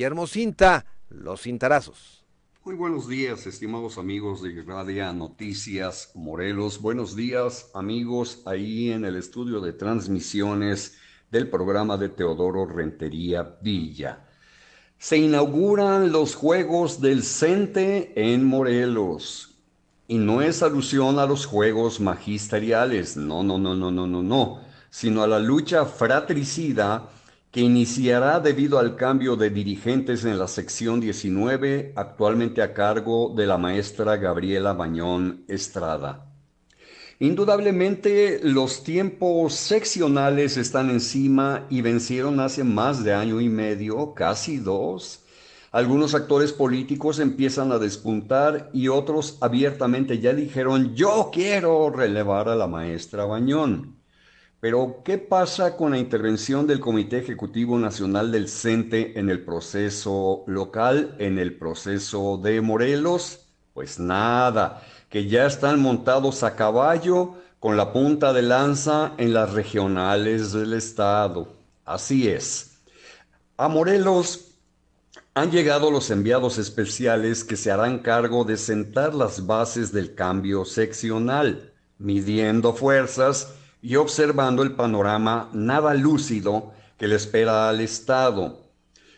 Guillermo Cinta, Los Cintarazos. Muy buenos días, estimados amigos de Radia Noticias Morelos. Buenos días, amigos, ahí en el estudio de transmisiones del programa de Teodoro Rentería Villa. Se inauguran los Juegos del Cente en Morelos. Y no es alusión a los Juegos Magisteriales, no, no, no, no, no, no, no, sino a la lucha fratricida que iniciará debido al cambio de dirigentes en la sección 19, actualmente a cargo de la maestra Gabriela Bañón Estrada. Indudablemente los tiempos seccionales están encima y vencieron hace más de año y medio, casi dos. Algunos actores políticos empiezan a despuntar y otros abiertamente ya dijeron yo quiero relevar a la maestra Bañón. Pero, ¿qué pasa con la intervención del Comité Ejecutivo Nacional del CENTE en el proceso local, en el proceso de Morelos? Pues nada, que ya están montados a caballo con la punta de lanza en las regionales del Estado. Así es. A Morelos han llegado los enviados especiales que se harán cargo de sentar las bases del cambio seccional, midiendo fuerzas, y observando el panorama nada lúcido que le espera al Estado.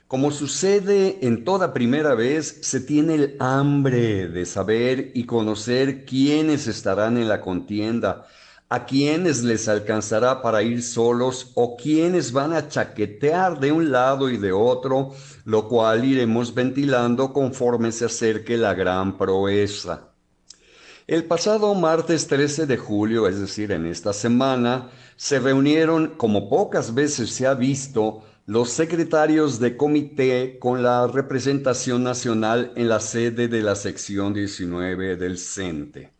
Como sucede en toda primera vez, se tiene el hambre de saber y conocer quiénes estarán en la contienda, a quiénes les alcanzará para ir solos o quiénes van a chaquetear de un lado y de otro, lo cual iremos ventilando conforme se acerque la gran proeza. El pasado martes 13 de julio, es decir, en esta semana, se reunieron, como pocas veces se ha visto, los secretarios de comité con la representación nacional en la sede de la sección 19 del CENTE.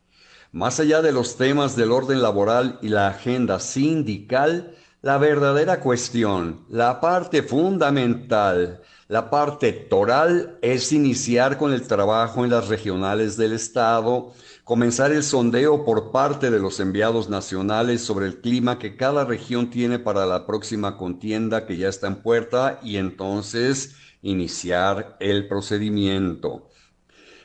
Más allá de los temas del orden laboral y la agenda sindical, la verdadera cuestión, la parte fundamental, la parte toral es iniciar con el trabajo en las regionales del Estado comenzar el sondeo por parte de los enviados nacionales sobre el clima que cada región tiene para la próxima contienda que ya está en puerta y entonces iniciar el procedimiento.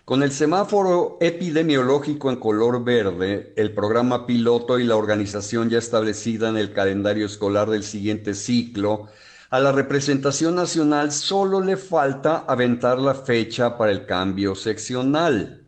Con el semáforo epidemiológico en color verde, el programa piloto y la organización ya establecida en el calendario escolar del siguiente ciclo, a la representación nacional solo le falta aventar la fecha para el cambio seccional.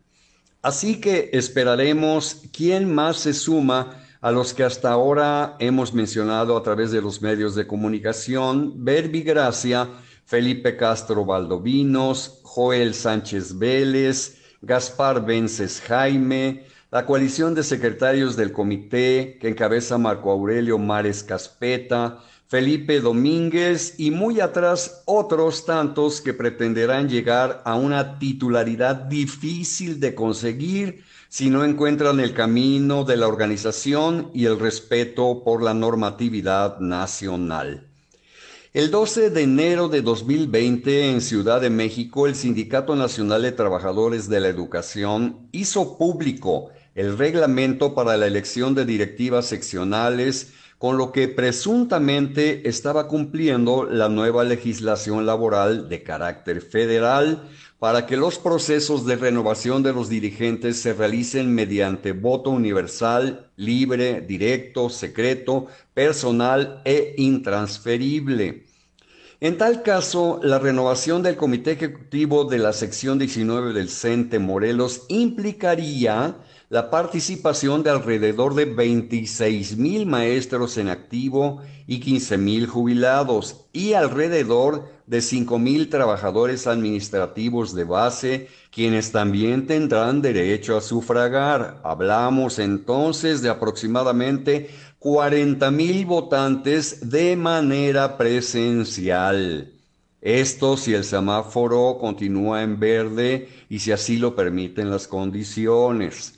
Así que esperaremos quién más se suma a los que hasta ahora hemos mencionado a través de los medios de comunicación, Verbi Gracia, Felipe Castro Valdovinos, Joel Sánchez Vélez, Gaspar Vences Jaime, la coalición de secretarios del comité que encabeza Marco Aurelio Mares Caspeta, Felipe Domínguez y muy atrás otros tantos que pretenderán llegar a una titularidad difícil de conseguir si no encuentran el camino de la organización y el respeto por la normatividad nacional. El 12 de enero de 2020 en Ciudad de México, el Sindicato Nacional de Trabajadores de la Educación hizo público el reglamento para la elección de directivas seccionales con lo que presuntamente estaba cumpliendo la nueva legislación laboral de carácter federal para que los procesos de renovación de los dirigentes se realicen mediante voto universal, libre, directo, secreto, personal e intransferible. En tal caso, la renovación del Comité Ejecutivo de la Sección 19 del CENTE e Morelos implicaría la participación de alrededor de 26 mil maestros en activo y 15 mil jubilados y alrededor de 5 mil trabajadores administrativos de base, quienes también tendrán derecho a sufragar. Hablamos entonces de aproximadamente 40 mil votantes de manera presencial. Esto si el semáforo continúa en verde y si así lo permiten las condiciones.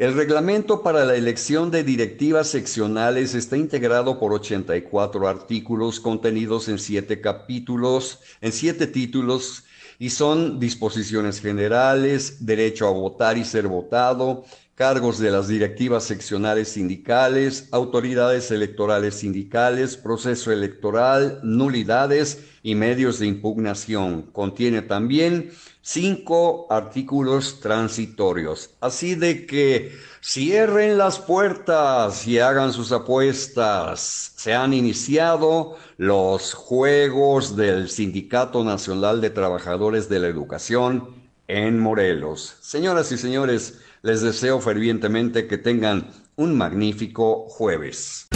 El reglamento para la elección de directivas seccionales está integrado por 84 artículos contenidos en siete capítulos, en siete títulos, y son disposiciones generales, derecho a votar y ser votado, cargos de las directivas seccionales sindicales, autoridades electorales sindicales, proceso electoral, nulidades y medios de impugnación. Contiene también cinco artículos transitorios. Así de que cierren las puertas y hagan sus apuestas. Se han iniciado los Juegos del Sindicato Nacional de Trabajadores de la Educación en Morelos. Señoras y señores, les deseo fervientemente que tengan un magnífico jueves.